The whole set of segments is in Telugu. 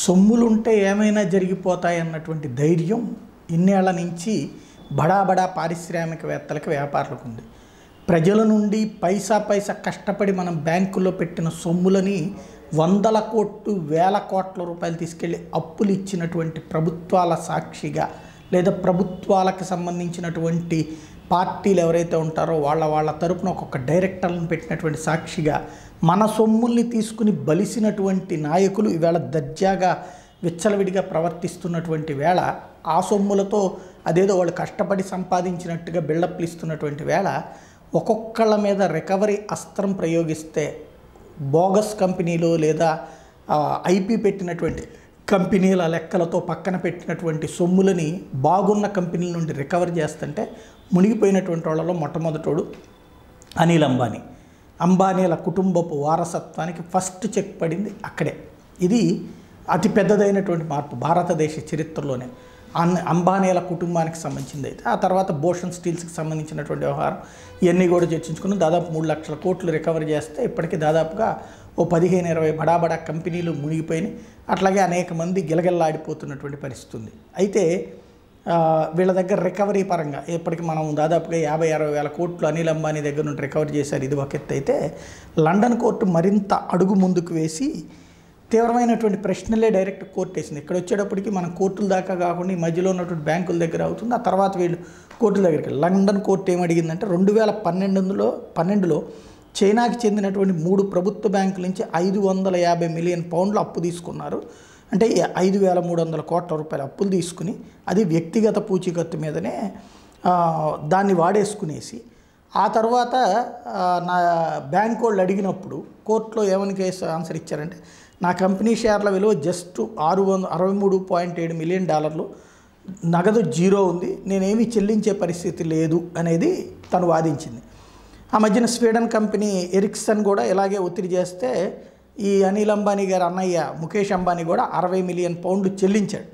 సొమ్ములుంటే ఏమైనా జరిగిపోతాయి అన్నటువంటి ధైర్యం ఇన్నేళ్ల నుంచి బడాబడా పారిశ్రామికవేత్తలకు వ్యాపారులకు ఉంది ప్రజల నుండి పైసా పైసా కష్టపడి మనం బ్యాంకులో పెట్టిన సొమ్ములని వందల కోట్లు వేల కోట్ల రూపాయలు తీసుకెళ్ళి అప్పులు ఇచ్చినటువంటి ప్రభుత్వాల సాక్షిగా లేదా ప్రభుత్వాలకు సంబంధించినటువంటి పార్టీలు ఎవరైతే ఉంటారో వాళ్ళ వాళ్ళ తరపున ఒక్కొక్క డైరెక్టర్లను పెట్టినటువంటి సాక్షిగా మన సొమ్ముల్ని తీసుకుని బలిసినటువంటి నాయకులు ఈవేళ దర్జాగా విచ్చలవిడిగా ప్రవర్తిస్తున్నటువంటి వేళ ఆ సొమ్ములతో అదేదో వాళ్ళు కష్టపడి సంపాదించినట్టుగా బిల్డప్లు ఇస్తున్నటువంటి వేళ ఒక్కొక్కళ్ళ మీద రికవరీ అస్త్రం ప్రయోగిస్తే బోగస్ కంపెనీలు లేదా ఐపీ పెట్టినటువంటి కంపెనీల లెక్కలతో పక్కన పెట్టినటువంటి సొమ్ములని బాగున్న కంపెనీల నుండి రికవర్ చేస్తుంటే మునిగిపోయినటువంటి వాళ్ళలో మొట్టమొదటోడు అనిల్ అంబానీ అంబానీల కుటుంబపు వారసత్వానికి ఫస్ట్ చెక్ పడింది అక్కడే ఇది అతి పెద్దదైనటువంటి మార్పు భారతదేశ చరిత్రలోనే అన్ అంబానీల కుటుంబానికి సంబంధించింది అయితే ఆ తర్వాత భూషణ్ స్టీల్స్కి సంబంధించినటువంటి వ్యవహారం ఇవన్నీ కూడా చర్చించుకుని దాదాపు మూడు లక్షల కోట్లు రికవర్ చేస్తే ఇప్పటికీ దాదాపుగా ఓ పదిహేను ఇరవై బడాబడా కంపెనీలు మునిగిపోయినాయి అట్లాగే అనేక మంది గిలగిల్లాడిపోతున్నటువంటి పరిస్థితి ఉంది అయితే వీళ్ళ దగ్గర రికవరీ పరంగా ఇప్పటికి మనం దాదాపుగా యాభై అరవై వేల కోట్లు అనిల్ అంబానీ దగ్గర నుండి రికవరీ చేశారు ఇది ఒక ఎత్తు అయితే లండన్ కోర్టు మరింత అడుగు ముందుకు వేసి తీవ్రమైనటువంటి ప్రశ్నలే డైరెక్ట్ కోర్టు వేసింది ఇక్కడ వచ్చేటప్పటికి మనం కోర్టుల దాకా కాకుండా ఈ మధ్యలో ఉన్నటువంటి బ్యాంకుల దగ్గర అవుతుంది ఆ తర్వాత వీళ్ళు కోర్టుల దగ్గరికి లండన్ కోర్టు ఏమడిగిందంటే రెండు వేల పన్నెండులో పన్నెండులో చైనాకి చెందినటువంటి మూడు ప్రభుత్వ బ్యాంకుల నుంచి ఐదు వందల యాభై మిలియన్ పౌండ్లు అప్పు తీసుకున్నారు అంటే ఐదు వేల మూడు వందల కోట్ల రూపాయల అప్పులు తీసుకుని అది వ్యక్తిగత పూచీకత్తు మీదనే దాన్ని వాడేసుకునేసి ఆ తర్వాత నా బ్యాంక్ వాళ్ళు అడిగినప్పుడు కోర్టులో ఏమని కేసు ఆన్సర్ ఇచ్చారంటే నా కంపెనీ షేర్ల విలువ జస్ట్ ఆరు వంద అరవై మూడు పాయింట్ ఏడు మిలియన్ డాలర్లు నగదు జీరో ఉంది నేనేమి చెల్లించే పరిస్థితి లేదు అనేది తను వాదించింది ఆ మధ్యన స్వీడన్ కంపెనీ ఎరిక్సన్ కూడా ఇలాగే ఒత్తిడి చేస్తే ఈ అనిల్ అంబానీ గారు అన్నయ్య ముఖేష్ అంబానీ కూడా అరవై మిలియన్ పౌండ్ చెల్లించాడు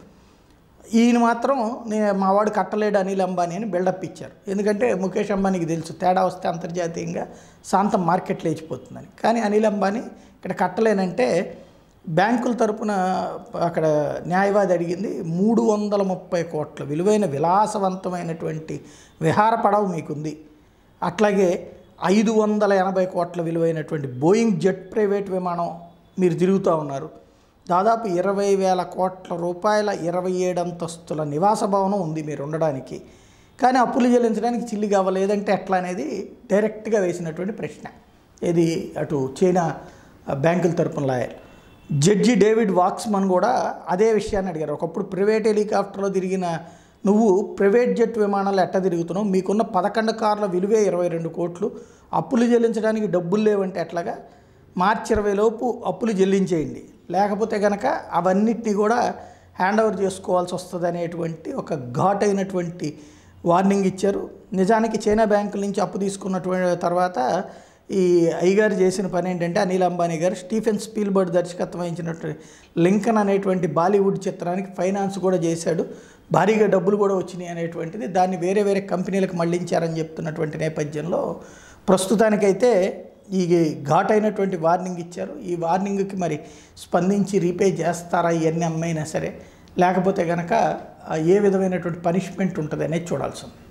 ఈయన మాత్రం నేను మావాడు కట్టలేడు అనిల్ అంబానీ అని బిల్డప్ ఇచ్చారు ఎందుకంటే ముఖేష్ అంబానీకి తెలుసు తేడా వస్తే అంతర్జాతీయంగా శాంతం మార్కెట్ లేచిపోతుందని కానీ అనిల్ అంబానీ ఇక్కడ కట్టలేనంటే బ్యాంకుల తరపున అక్కడ న్యాయవాది అడిగింది మూడు వందల ముప్పై కోట్ల విలువైన విలాసవంతమైనటువంటి విహార పడవ మీకుంది అట్లాగే ఐదు వందల ఎనభై కోట్ల విలువైనటువంటి బోయింగ్ జెట్ ప్రైవేట్ విమానం మీరు తిరుగుతూ ఉన్నారు దాదాపు ఇరవై వేల కోట్ల రూపాయల ఇరవై ఏడు అంతస్తుల నివాస భవనం ఉంది మీరు ఉండడానికి కానీ అప్పులు చెల్లించడానికి చిల్లి కావాలేదంటే ఎట్లా అనేది డైరెక్ట్గా వేసినటువంటి ప్రశ్న ఇది అటు చైనా బ్యాంకుల తరపున లాయర్ జడ్జి డేవిడ్ వాక్స్మన్ కూడా అదే విషయాన్ని అడిగారు ఒకప్పుడు ప్రైవేట్ హెలికాప్టర్లో తిరిగిన నువ్వు ప్రైవేట్ జెట్ విమానాలు ఎట్ట తిరుగుతున్నావు మీకున్న పదకొండు కార్ల విలువే ఇరవై రెండు కోట్లు అప్పులు చెల్లించడానికి డబ్బులు లేవంటే ఎట్లాగా మార్చి ఇరవై లోపు అప్పులు చెల్లించేయండి లేకపోతే కనుక అవన్నిటినీ కూడా హ్యాండ్ ఓవర్ చేసుకోవాల్సి వస్తుంది అనేటువంటి ఒక ఘాట్ అయినటువంటి వార్నింగ్ ఇచ్చారు నిజానికి చైనా బ్యాంకుల నుంచి అప్పు తీసుకున్నటువంటి తర్వాత ఈ అయ్యగారు చేసిన పని ఏంటంటే అనిల్ అంబానీ గారు స్టీఫెన్ స్పీల్బర్డ్ దర్శకత్వం వహించినటువంటి లింకన్ అనేటువంటి బాలీవుడ్ చిత్రానికి ఫైనాన్స్ కూడా చేశాడు భారీగా డబ్బులు కూడా వచ్చినాయి అనేటువంటిది దాన్ని వేరే వేరే కంపెనీలకు మళ్లించారని చెప్తున్నటువంటి నేపథ్యంలో ప్రస్తుతానికైతే ఈ ఘాట్ అయినటువంటి వార్నింగ్ ఇచ్చారు ఈ వార్నింగ్కి మరి స్పందించి రీపే చేస్తారా ఇవన్నీ అమ్మైనా సరే లేకపోతే కనుక ఏ విధమైనటువంటి పనిష్మెంట్ ఉంటుంది అనేది చూడాల్సి ఉంది